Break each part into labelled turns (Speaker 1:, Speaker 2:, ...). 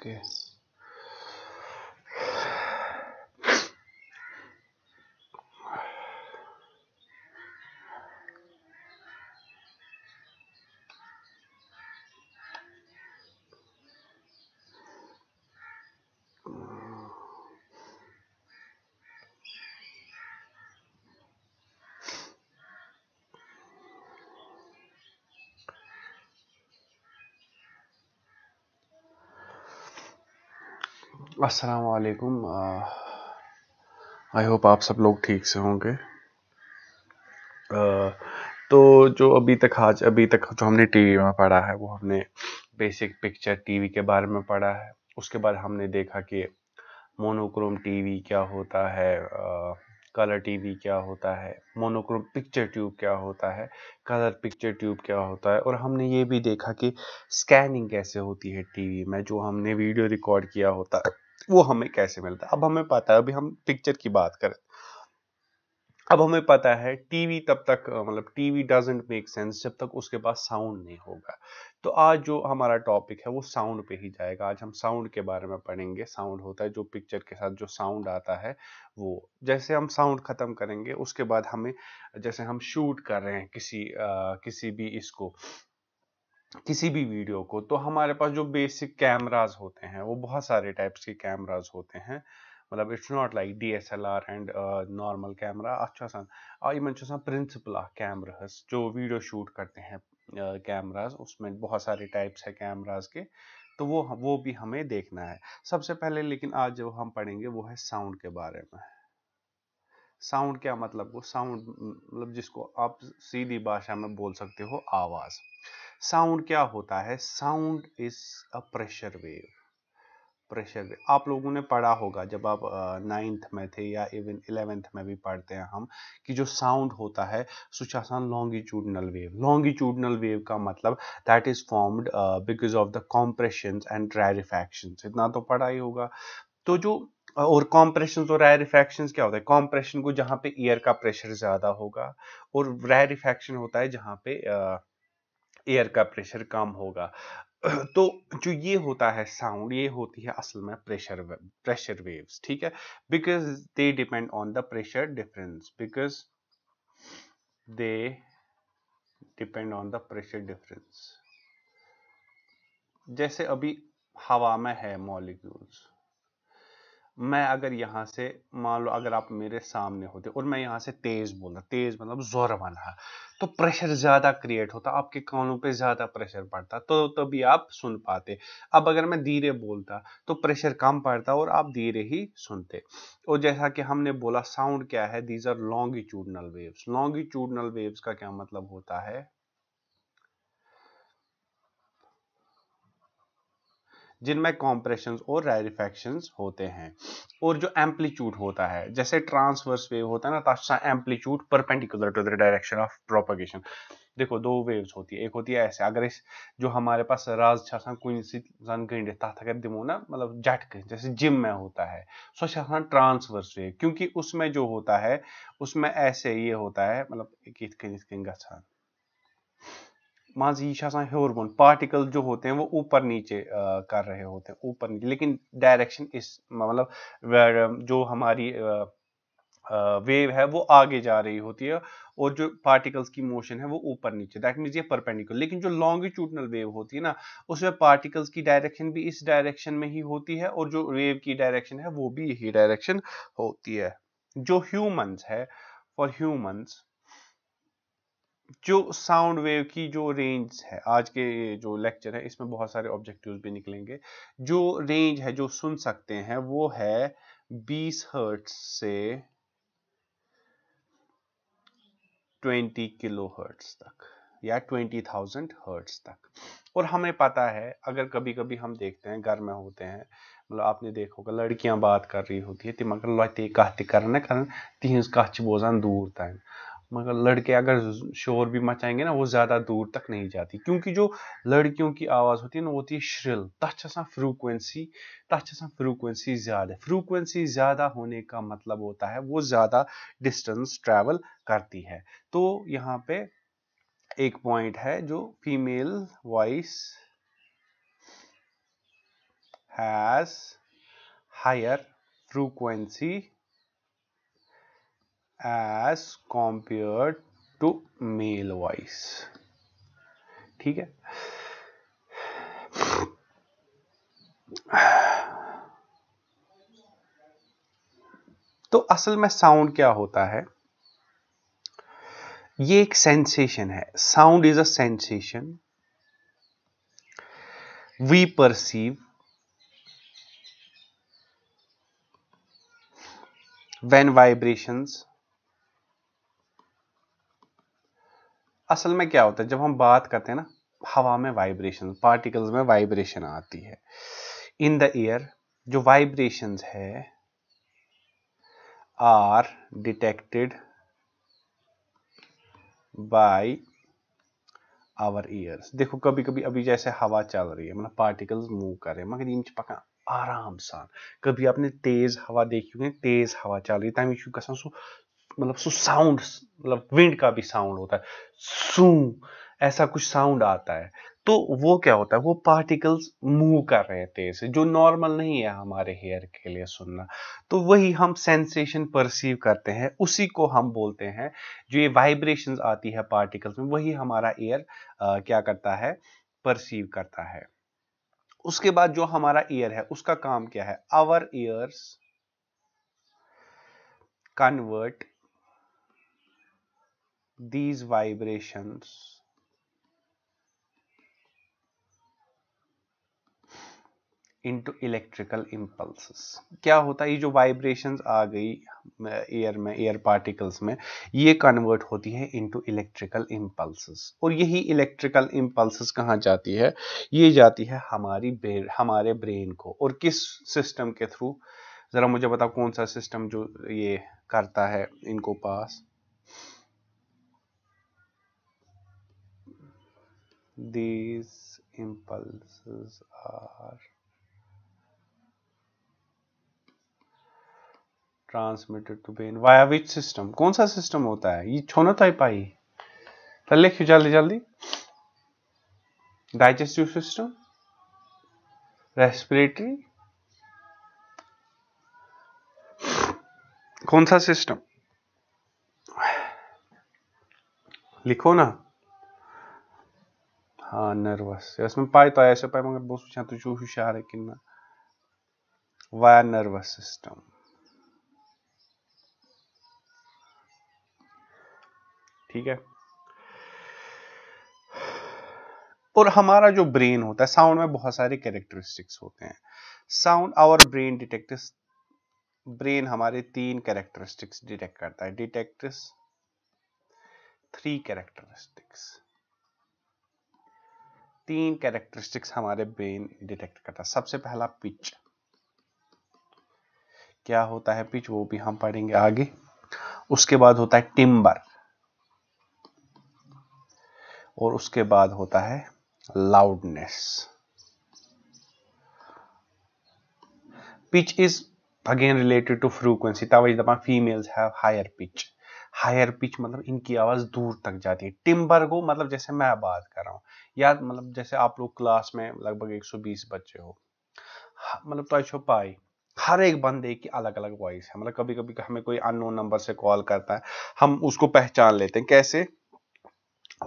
Speaker 1: Okay अस्सलाम वालेकुम I hope आप सब लोग ठीक से होंगे तो जो अभी तक आज अभी तक जो हमने टीवी में पढ़ा है वो हमने बेसिक पिक्चर टीवी के बारे में पढ़ा है उसके बाद हमने देखा कि मोनोक्रोम टीवी क्या होता है uh, कलर टीवी क्या होता है मोनोक्रोम पिक्चर ट्यूब क्या होता है कलर पिक्चर ट्यूब क्या होता है और हमने ये भी देखा कि स्कैनिंग कैसे होती है टीवी में जो हमने वीडियो रिकॉर्ड किया होता है वो हमें कैसे मिलता है अब हमें पता है अभी हम पिक्चर की बात करें अब हमें पता है टीवी तब तक मतलब टीवी डजेंट मेक सेंस जब तक उसके पास साउंड नहीं होगा तो आज जो हमारा टॉपिक है वो साउंड पे ही जाएगा आज हम साउंड के बारे में पढ़ेंगे साउंड होता है जो पिक्चर के साथ जो साउंड आता है वो जैसे हम साउंड ख़त्म करेंगे उसके बाद हमें जैसे हम शूट कर रहे हैं किसी आ, किसी भी इसको किसी भी वीडियो को तो हमारे पास जो बेसिक कैमराज होते हैं वो बहुत सारे टाइप्स के कैमराज होते हैं मतलब it's not like D S L R and normal camera अच्छा सन प्रिंसिपल आ कैमराज जो वीडियो शूट करते हैं कैमराज uh, उसमें बहुत सारे टाइप्स है कैमराज के तो वो वो भी हमें देखना है सबसे पहले लेकिन आज जो हम पढ़ेंगे वो है साउंड के बारे में साउंड क्या मतलब को साउंड मतलब जिसको आप सीधी भाषा में बोल सकते हो आवाज साउंड क्या होता है sound is a pressure wave pressure wave आप लोगों ने पढ़ा होगा जब आप नाइन्थ में थे या इवन इलेवेंथ में भी पढ़ते हैं हम कि जो साउंड होता है सुशासन आसान लॉन्गिट्यूडनल वेव लॉन्गिट्यूडनल वेव का मतलब that is formed because of the compression and rarefaction इतना तो पढ़ा ही होगा तो जो और कॉम्प्रेशन और रेरिफेक्शन क्या होता है कॉम्प्रेशन को जहां पे एयर का प्रेशर ज्यादा होगा और रेरिफेक्शन होता है जहां पे एयर का प्रेशर कम होगा तो जो ये होता है साउंड ये होती है असल में प्रेशर प्रेशर वेव्स ठीक है because they depend on the pressure difference because they depend on the pressure difference जैसे अभी हवा में है मॉलिक्यूल्स मैं अगर यहाँ से मान लो अगर आप मेरे सामने होते और मैं यहाँ से तेज़ बोल रहा तेज़ मतलब जोर बन रहा तो प्रेशर ज़्यादा क्रिएट होता आपके कानों पे ज़्यादा प्रेशर पड़ता तो तभी आप सुन पाते अब अगर मैं धीरे बोलता तो प्रेशर कम पड़ता और आप धीरे ही सुनते और जैसा कि हमने बोला साउंड क्या है these are longitudinal waves longitudinal waves का क्या मतलब होता है जिनमें कॉम्प्रेशन और रेरिफेक्शन होते हैं और जो एम्पलीट्यूड होता है जैसे ट्रांसवर्स वेव होता है ना तो amplitude perpendicular to the direction of propagation देखो दो वेव्स होती है एक होती है ऐसे अगर इस जो हमारे पास राज अगर दिमो ना मतलब झटक जैसे जिम में होता है सो ट्रांसवर्स वेव क्योंकि उसमें जो होता है उसमें ऐसे ये होता है मतलब इत कन इत मान ये आसान हर पार्टिकल जो होते हैं वो ऊपर नीचे कर रहे होते हैं ऊपर नीचे लेकिन डायरेक्शन इस मतलब जो हमारी वेव है वो आगे जा रही होती है और जो पार्टिकल्स की मोशन है वो ऊपर नीचे दैट मीन्स ये परपेंडिकुलर लेकिन जो लॉन्गिट्यूडनल वेव होती है ना उसमें पार्टिकल्स की डायरेक्शन भी इस डायरेक्शन में ही होती है और जो वेव की डायरेक्शन है वो भी यही डायरेक्शन होती है जो ह्यूमंस है फॉर ह्यूमंस जो साउंड वेव की जो रेंज है आज के जो लेक्चर है इसमें बहुत सारे ऑब्जेक्टिव भी निकलेंगे जो रेंज है जो सुन सकते हैं वो है 20 हर्ट से 20 किलो हर्ट्स तक या 20,000 हर्ट्स तक और हमें पता है अगर कभी कभी हम देखते हैं घर में होते हैं मतलब आपने देखोगा लड़कियां बात कर रही होती है तिमगर लते कह तक करन तिहस कह बोजान दूर तक मगर लड़के अगर शोर भी मचाएंगे ना वो ज़्यादा दूर तक नहीं जाती क्योंकि जो लड़कियों की आवाज़ होती है ना वो होती है श्रिल तथा फ्रीक्वेंसी तथा फ्रीक्वेंसी ज़्यादा फ्रीक्वेंसी ज़्यादा होने का मतलब होता है वो ज़्यादा डिस्टेंस ट्रेवल करती है तो यहाँ पे एक पॉइंट है जो female voice has higher frequency as compared to male voice ठीक है तो असल में साउंड क्या होता है ये एक सेंसेशन है sound is a sensation we perceive when vibrations असल में क्या होता है जब हम बात करते हैं ना हवा में वाइब्रेशन पार्टिकल्स में वाइब्रेशन आती है इन द एयर जो वाइब्रेशन है are detected by our ear देखो कभी कभी अभी जैसे हवा चल रही है मतलब पार्टिकल्स मूव कर रहे हैं मगर इन पकान आराम सान कभी आपने तेज हवा देखी होगी तेज हवा चल रही है तमाम सो मतलब सो साउंड मतलब विंड का भी साउंड होता है सू ऐसा कुछ साउंड आता है तो वो क्या होता है वो पार्टिकल्स मूव कर रहे हैं तेज जो नॉर्मल नहीं है हमारे हेयर के लिए सुनना तो वही हम सेंसेशन परसीव करते हैं उसी को हम बोलते हैं जो ये वाइब्रेशंस आती है पार्टिकल्स में वही हमारा एयर क्या करता है परसीव करता है उसके बाद जो हमारा ईयर है उसका काम क्या है our ears convert these vibrations. into electrical impulses. क्या होता है ये जो vibrations आ गई air में एयर पार्टिकल्स में ये कन्वर्ट होती है into इलेक्ट्रिकल impulses. और यही इलेक्ट्रिकल impulses कहाँ जाती है ये जाती है हमारी हमारे ब्रेन को और किस सिस्टम के थ्रू ज़रा मुझे बताओ कौन सा सिस्टम जो ये करता है इनको pass these impulses are transmitted to brain via which system कौन सा सिस्टम होता है ये छोनो तो पाई तो लिखियो जल्दी जल्दी डाइजेस्टिव सिस्टम रेस्पिरेटरी कौन सा सिस्टम लिखो ना ہاں نٔروَس یہِ ٲس مےٚ پَے تۄہہِ آسیو پَے مگر بہٕ اوسُس وٕچھان تُہۍ چھُو ہُشارَے کِنہٕ نہ ठीक है और हमारा जो ब्रेन होता है साउंड में बहुत सारे कैरेक्टरिस्टिक्स होते हैं sound our brain detects brain हमारे तीन कैरेक्टरिस्टिक्स डिटेक्ट करता है डिटेक्टिस थ्री कैरेक्टरिस्टिक्स तीन कैरेक्टरिस्टिक्स हमारे ब्रेन डिटेक्ट करता है सबसे पहला पिच क्या होता है पिच वो भी हम पढ़ेंगे आगे उसके बाद होता है टिम्बर और उसके बाद होता है loudness pitch is again related to frequency तब दफा females have higher pitch higher pitch मतलब इनकी आवाज दूर तक जाती है टिम्बर को मतलब जैसे मैं बात कर रहा हूं या मतलब जैसे आप लोग क्लास में लगभग 120 बच्चे हो मतलब तो आई पाई हर एक बंदे की अलग अलग वॉइस है मतलब कभी कभी हमें कोई अननोन नंबर से कॉल करता है हम उसको पहचान लेते हैं कैसे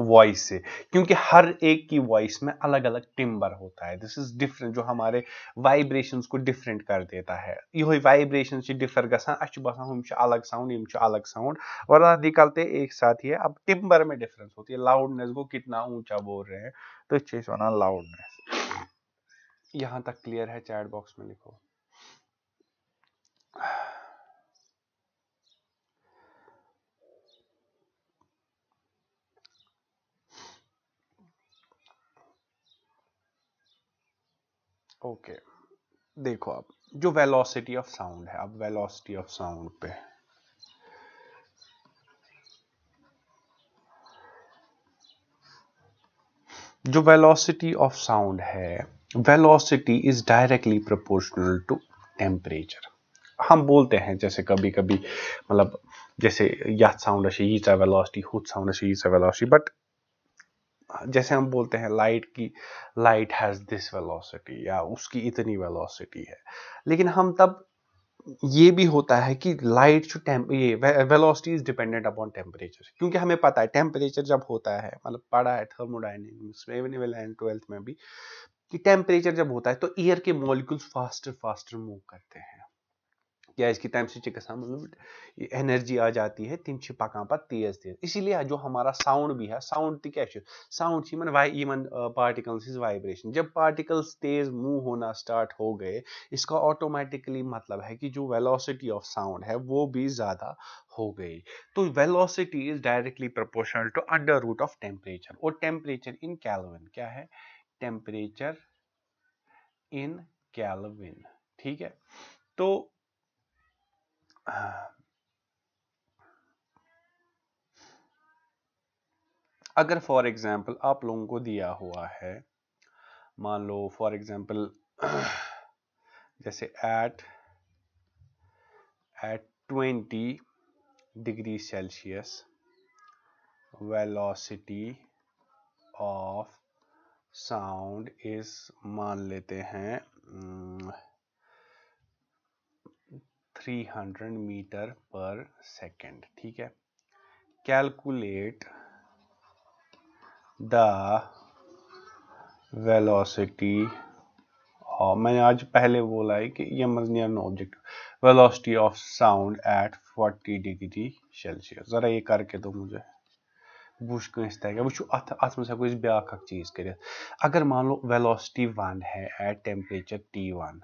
Speaker 1: वॉइस से क्योंकि हर एक की वॉइस में अलग अलग टिम्बर होता है दिस इज डिफरेंट जो हमारे वाइब्रेशन को डिफरेंट कर देता है यो वाइब्रेशन से डिफर गलग हम अलग साउंड यम अलग साउंड वरना निकलते एक साथ ही है अब टिम्बर में डिफरेंस होती है लाउडनेस को कितना ऊंचा बोल रहे हैं तो इस वन लाउडनेस यहाँ तक क्लियर है चैट बॉक्स में लिखो ओके देखो आप जो वेलोसिटी ऑफ साउंड है अब वेलोसिटी ऑफ साउंड पे जो वेलोसिटी ऑफ साउंड है velocity is directly proportional to temperature हम बोलते हैं जैसे कभी कभी मतलब जैसे यथ साउंड वेलोसिटी हूच साउंड वेलोसिटी बट जैसे हम बोलते हैं लाइट की लाइट हैज़ दिस वेलोसिटी या उसकी इतनी वेलोसिटी है लेकिन हम तब ये भी होता है कि लाइट जो टेम्प ये velocity is dependent upon temperature क्योंकि हमें पता है टेम्परेचर जब होता है मतलब पढ़ा है थर्मोडाइनमिक्स में ट्वेल्थ में भी कि टेम्परेचर जब होता है तो एयर के मॉलिक्यूल्स फास्टर फास्टर मूव करते हैं کیٛازِکہِ تَمہِ سۭتۍ چھِ گژھان مطلب اینرجی آ جاتی ہے تِم چھِ پَکان پَتہٕ تیز تیز اسی لیے جو ہمارا ساؤنڈ بھی ہے ساؤنڈ تہِ کیٛاہ چھُ ساؤنڈ چھِ یِمن واے یِمن پارٹِکلس ہِنٛز وایبریشن جب پارٹِکلس تیز मूव होना स्टार्ट हो गए इसका ऑटोमेटिकली मतलब है कि जो वेलोसिटी ऑफ साउंड है वो भी ज़्यादा हो गई तो velocity is directly proportional to under root of temperature और टेम्परेचर इन कैलविन क्या है टेम्परेचर इन कैलविन ठीक है तो अगर फॉर एग्जांपल आप लोगों को दिया हुआ है मान लो फॉर एग्जांपल जैसे at at twenty degree Celsius velocity of sound इस मान लेते हैं 300 मीटर पर सेकेंड ठीक है कैलकुलेट द वेलोसिटी और मैंने आज पहले बोला है कि ये मजनियर no object velocity of sound at 40 degree Celsius ज़रा ये करके दो मुझे बुश कंस तक वो अत अत चीज़ कर अगर मान लो वेलोसिटी वन है एट टेम्परेचर टी वन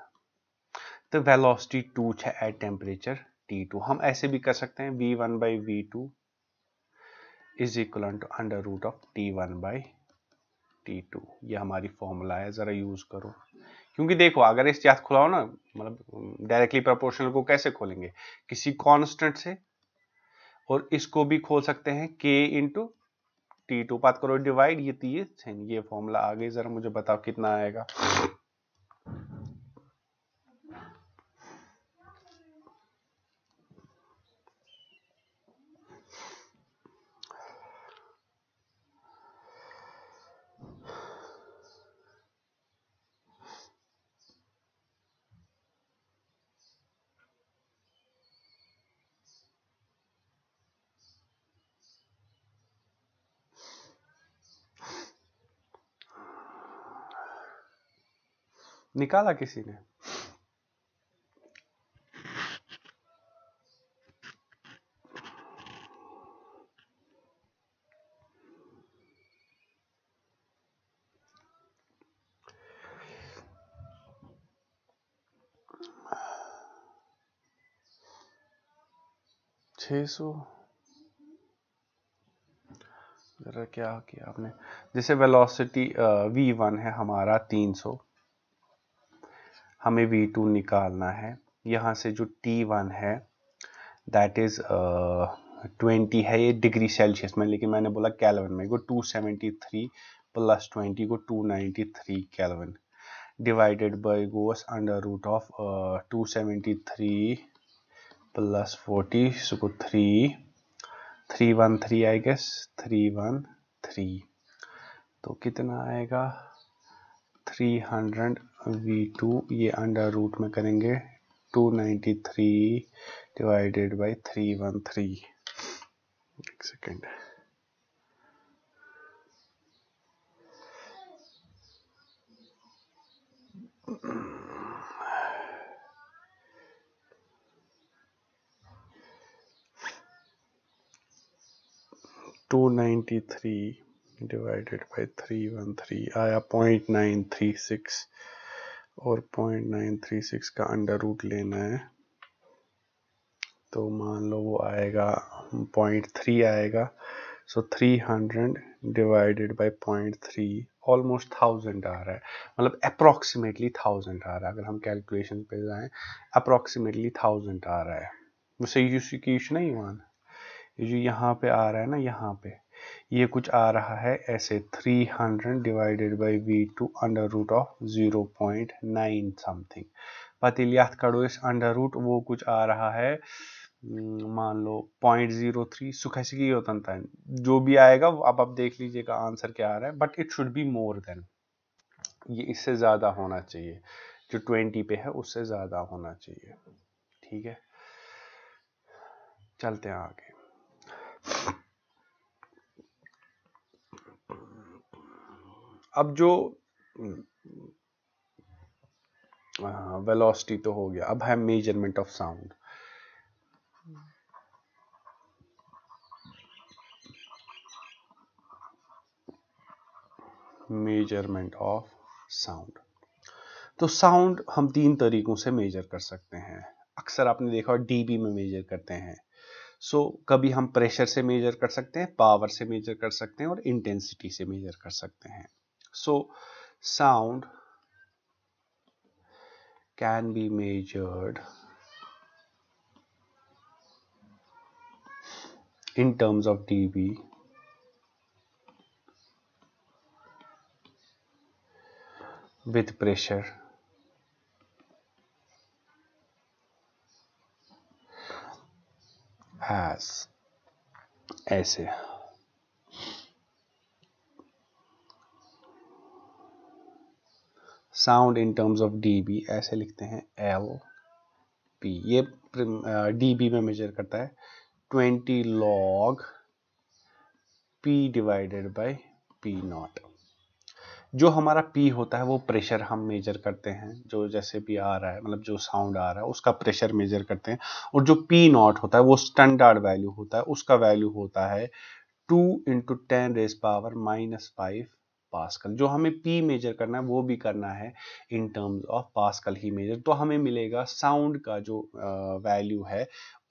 Speaker 1: तो वेलोसिटी टू है एट टेम्परेचर टी टू हम ऐसे भी कर सकते हैं V one by V two is equal to under root of T one by T two ये हमारी फॉर्मूला है ज़रा यूज़ करो क्योंकि देखो अगर इस याद खुलाओ ना मतलब डायरेक्टली प्रोपोर्शनल को कैसे खोलेंगे किसी कॉन्स्टेंट से और इसको भी खोल सकते हैं के इंटू टी टू बात करो डिवाइड ये तीन ये फॉर्मूला आ गई ज़रा मुझे बताओ कितना आएगा निकाला किसी ने छे सौ जरा क्या किया आपने जैसे वेलोसिटी वी वन है हमारा तीन सौ हमें वी टू निकालना है यहाँ से जो टी वन है दैट इज़ ट्वेंटी है ये डिग्री सेल्सियस में लेकिन मैंने बोला कैलवन में को two seventy three plus twenty go two ninety three kelvin divided by goes under root of two seventy three plus forty so three three one three I guess three one three तो कितना आएगा three hundred V two ये under root में करेंगे two three divided by three one three एक second two ninety three divided by three one three आया point nine three six और point nine three six का अंडर रूट लेना है तो मान लो वो आएगा पॉइंट थ्री आएगा so three hundred divided by point three almost thousand आ रहा है मतलब अप्रोक्सीमेटली थाउजेंड आ रहा है अगर हम कैलकुलेशन पे जाएं अप्रोक्सीमेटली थाउजेंड आ रहा है वैसे यू की यूश नहीं वन ये जो यहाँ पे आ रहा है ना यहाँ पे ये कुछ आ रहा है ऐसे 300 divided by V two under root of 0.9 something पति करो इस अंडर रूट वो कुछ आ रहा है हम्म, मान लो पॉइंट जीरो थ्री सो खसेगी योतन तन जो भी आएगा अब आप देख लीजिएगा आंसर क्या आ रहा है but it should be more than ये इससे ज़्यादा होना चाहिए जो ट्वेंटी पे है उससे ज़्यादा होना चाहिए ठीक है चलते हैं आगे अब जो वेलोसिटी हम्म, तो हो गया अब है measurement of sound measurement of sound तो साउंड हम तीन तरीकों से मेजर कर सकते हैं अक्सर आपने देखा डीबी में मेजर करते हैं सो so, कभी हम प्रेशर से मेजर कर सकते हैं पावर से मेजर कर सकते हैं और इंटेंसिटी से मेजर कर सकते हैं so sound can be measured in terms of dB with pressure as ऐसे sound in terms of DB ऐसे लिखते हैं एल पी ये डीबी में मेजर करता है twenty log P divided by P naught जो हमारा पी होता है वो प्रेशर हम मेजर करते हैं जो जैसे भी आ रहा है मतलब जो साउंड आ रहा है उसका प्रेशर मेजर करते हैं और जो पी नॉट होता है वो स्टैंडर्ड वैल्यू होता है उसका वैल्यू होता है two into ten raise power minus five pascal जो हमें पी मेजर करना है वो भी करना है इन टर्म्स ऑफ पास्कल ही मेजर तो हमें मिलेगा साउंड का जो वैल्यू है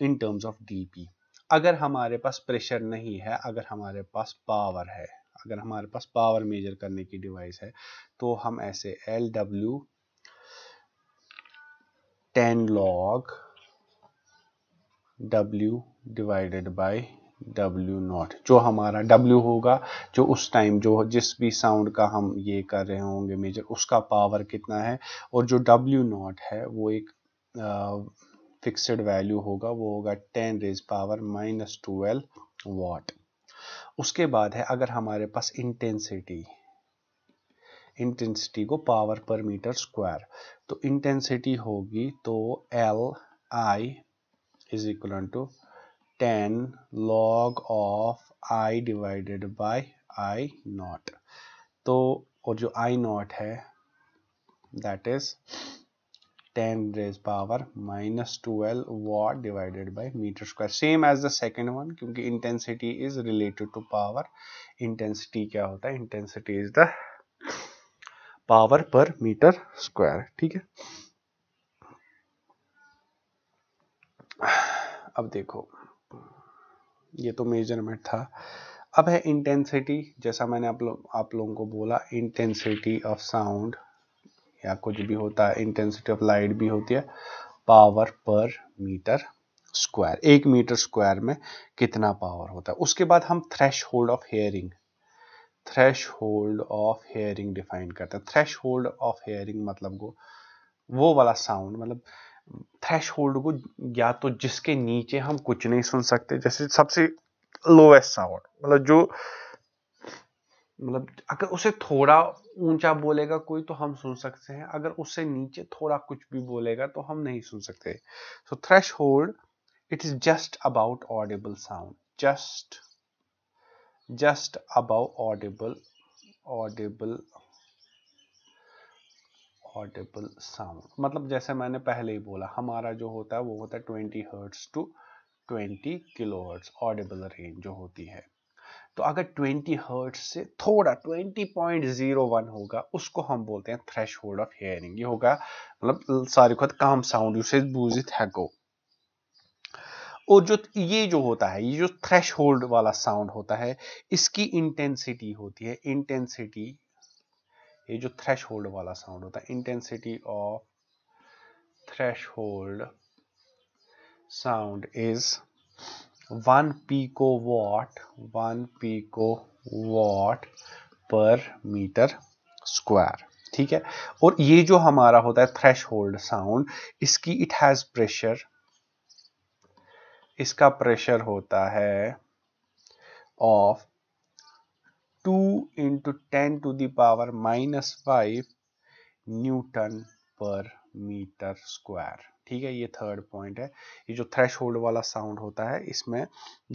Speaker 1: इन टर्म्स ऑफ डी अगर हमारे पास प्रेशर नहीं है अगर हमारे पास पावर है अगर हमारे पास पावर मेजर करने की डिवाइस है तो हम ऐसे L W ten log W divided by W naught जो हमारा डब्ल्यू होगा जो उस टाइम जो जिस भी साउंड का हम ये कर रहे होंगे मेजर उसका पावर कितना है और जो डब्ल्यू नॉट है वो एक फिक्सड वैल्यू होगा वो होगा ten raise power minus twelve watt उसके बाद है अगर हमारे पास इंटेंसिटी इंटेंसिटी को पावर पर मीटर स्क्वायर तो इंटेंसिटी होगी तो L I is equal to ten log of I divided by I naught तो और जो आई नॉट है that is ten raise power minus twelve watt divided by metre square same as the second one क्योंकि intensity is related to power intensity क्या होता है intensity is the power per metre square ठीक है अब देखो ये तो मेजरमेंट था अब है इंटेंसिटी जैसा मैंने आप लोग आप लोगों को बोला इंटेंसिटी ऑफ साउंड या कुछ भी होता है इंटेंसिटी ऑफ लाइट भी होती है पावर पर मीटर स्क्वायर एक मीटर स्क्वायर में कितना पावर होता है उसके बाद हम threshold of hearing threshold of hearing define करते हैं थ्रेश होल्ड ऑफ हेयरिंग मतलब वो वो वाला साउंड मतलब थ्रेश होल्ड को या तो जिसके नीचे हम कुछ नहीं सुन सकते जैसे सबसे लोवेस्ट साउंड मतलब जो मतलब अगर उसे थोड़ा ऊंचा बोलेगा कोई तो हम सुन सकते हैं अगर उससे नीचे थोड़ा कुछ भी बोलेगा तो हम नहीं सुन सकते so threshold it is just about audible sound just just about audible audible audible sound मतलब जैसे मैंने पहले ही बोला हमारा जो होता है वो होता है twenty hertz to twenty kilo hertz audible range जो होती है तो अगर ट्वेंटी हर्ट्स से थोड़ा ट्वेंटी पॉइंट जीरो वन होगा उसको हम बोलते हैं थ्रेश होल्ड ऑफ हेयरिंग ये होगा मतलब सारे खुद काम साउंड उसे बूजित है को और जो ये जो होता है ये जो थ्रेश होल्ड वाला साउंड होता है इसकी इंटेंसिटी होती है इंटेंसिटी ये जो थ्रेश होल्ड वाला साउंड होता है intensity of threshold sound is one pico watt one pico watt per metre square ठीक है और ये जो हमारा होता है थ्रेश होल्ड साउंड इसकी इट हैज प्रेशर इसका प्रेशर होता है of two into ten to power minus five newton per metre square ठीक है ये थर्ड पॉइंट है ये जो थ्रेश होल्ड वाला साउंड होता है इसमें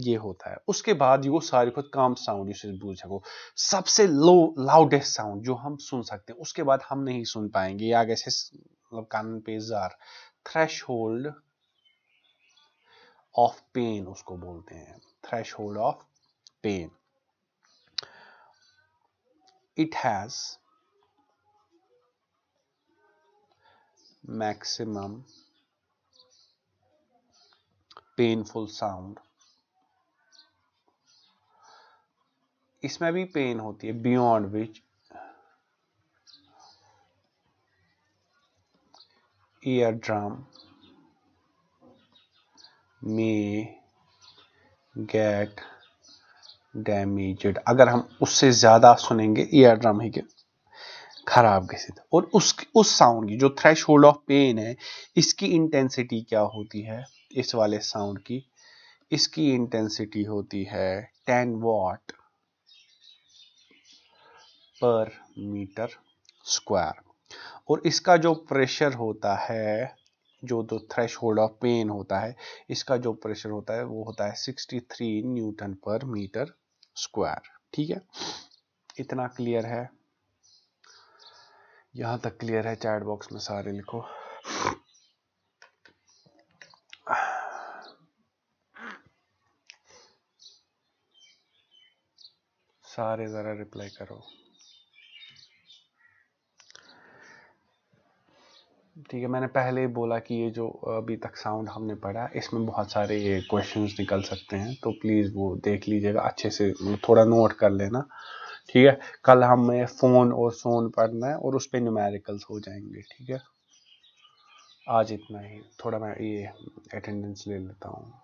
Speaker 1: ये होता है उसके बाद वो सारे खुद काम साउंड बूझ सको सबसे लो लाउडेस्ट साउंड जो हम सुन सकते हैं उसके बाद हम नहीं सुन पाएंगे या कैसे मतलब कान पे जार थ्रेश होल्ड ऑफ पेन उसको बोलते हैं threshold of pain it has maximum painful sound इसमें भी पेन होती है beyond which ear drum may get damaged अगर हम उससे ज़्यादा सुनेंगे ईयर ड्रम ही के खराब कैसे और उस उस साउंड की जो थ्रेश होल्ड ऑफ पेन है इसकी इंटेंसिटी क्या होती है इस वाले साउंड की इसकी इंटेंसिटी होती है ten watt per metre square और इसका जो प्रेशर होता है जो तो थ्रेश होल्ड ऑफ पेन होता है इसका जो प्रेशर होता है वो होता है 63 न्यूटन पर मीटर स्क्वायर ठीक है इतना क्लियर है यहां तक क्लियर है चैट बॉक्स में सारे लिखो सारे ज़रा रिप्लाई करो ठीक है मैंने पहले बोला कि ये जो अभी तक साउंड हमने पढ़ा इसमें बहुत सारे ये क्वेश्चंस निकल सकते हैं तो प्लीज़ वो देख लीजिएगा अच्छे से मतलब थोड़ा नोट कर लेना ठीक है कल हमें फ़ोन और सोन पढ़ना है और उस पर न्यूमेरिकल्स हो जाएंगे ठीक है आज इतना ही थोड़ा मैं ये अटेंडेंस ले लेता हूँ